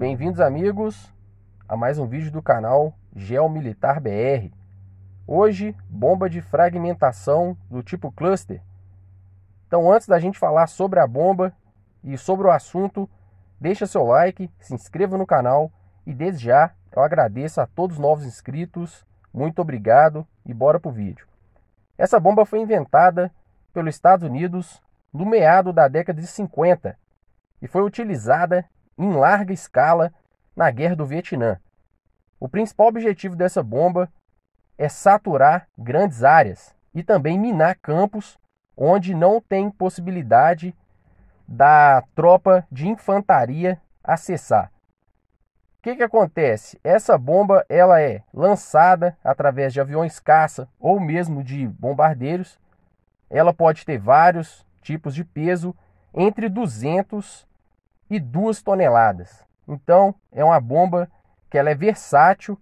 Bem-vindos, amigos, a mais um vídeo do canal Geomilitar BR. Hoje, bomba de fragmentação do tipo cluster. Então, antes da gente falar sobre a bomba e sobre o assunto, deixa seu like, se inscreva no canal e desde já eu agradeço a todos os novos inscritos. Muito obrigado e bora pro vídeo. Essa bomba foi inventada pelos Estados Unidos no meado da década de 50 e foi utilizada em larga escala na Guerra do Vietnã. O principal objetivo dessa bomba é saturar grandes áreas e também minar campos onde não tem possibilidade da tropa de infantaria acessar. O que, que acontece? Essa bomba ela é lançada através de aviões caça ou mesmo de bombardeiros. Ela pode ter vários tipos de peso, entre 200 e 2 toneladas. Então, é uma bomba que ela é versátil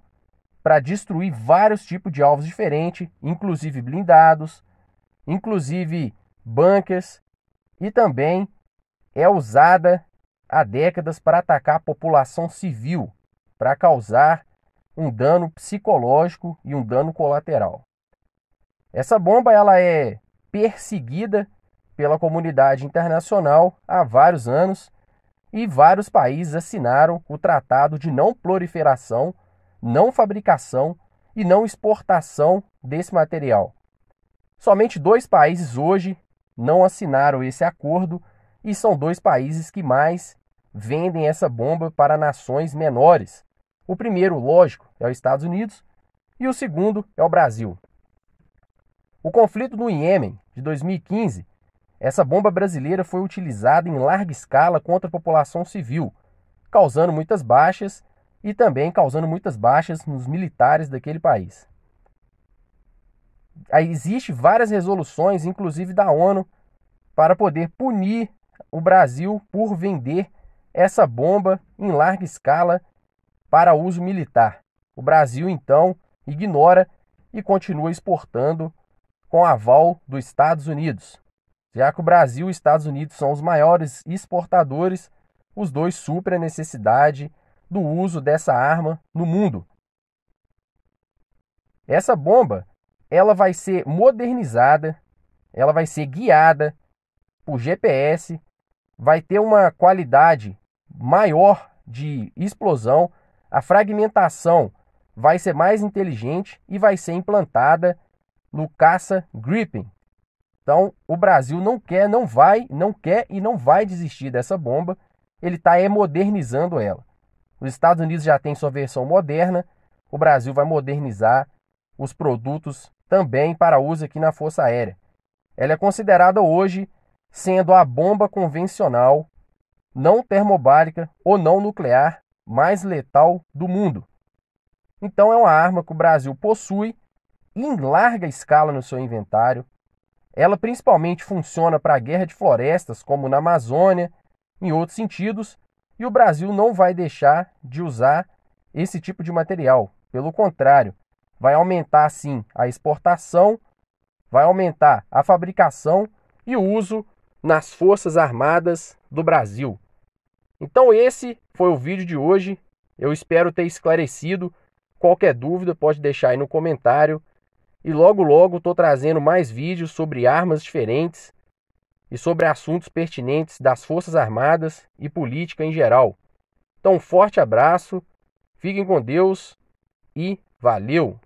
para destruir vários tipos de alvos diferentes, inclusive blindados, inclusive bunkers, e também é usada há décadas para atacar a população civil, para causar um dano psicológico e um dano colateral. Essa bomba ela é perseguida pela comunidade internacional há vários anos e vários países assinaram o Tratado de Não Proliferação, Não Fabricação e Não Exportação desse material. Somente dois países hoje não assinaram esse acordo e são dois países que mais vendem essa bomba para nações menores. O primeiro, lógico, é os Estados Unidos e o segundo é o Brasil. O conflito no Iêmen de 2015 essa bomba brasileira foi utilizada em larga escala contra a população civil, causando muitas baixas e também causando muitas baixas nos militares daquele país. Aí existe várias resoluções, inclusive da ONU, para poder punir o Brasil por vender essa bomba em larga escala para uso militar. O Brasil então ignora e continua exportando com aval dos Estados Unidos já que o Brasil e os Estados Unidos são os maiores exportadores, os dois suprem a necessidade do uso dessa arma no mundo. Essa bomba, ela vai ser modernizada, ela vai ser guiada por GPS, vai ter uma qualidade maior de explosão, a fragmentação vai ser mais inteligente e vai ser implantada no caça Gripen, então, o Brasil não quer, não vai, não quer e não vai desistir dessa bomba. Ele está modernizando ela. Os Estados Unidos já têm sua versão moderna. O Brasil vai modernizar os produtos também para uso aqui na Força Aérea. Ela é considerada hoje sendo a bomba convencional, não termobárica ou não nuclear mais letal do mundo. Então é uma arma que o Brasil possui em larga escala no seu inventário, ela principalmente funciona para a guerra de florestas, como na Amazônia, em outros sentidos, e o Brasil não vai deixar de usar esse tipo de material. Pelo contrário, vai aumentar sim a exportação, vai aumentar a fabricação e o uso nas Forças Armadas do Brasil. Então, esse foi o vídeo de hoje. Eu espero ter esclarecido. Qualquer dúvida, pode deixar aí no comentário. E logo logo estou trazendo mais vídeos sobre armas diferentes e sobre assuntos pertinentes das Forças Armadas e política em geral. Então, um forte abraço, fiquem com Deus e valeu!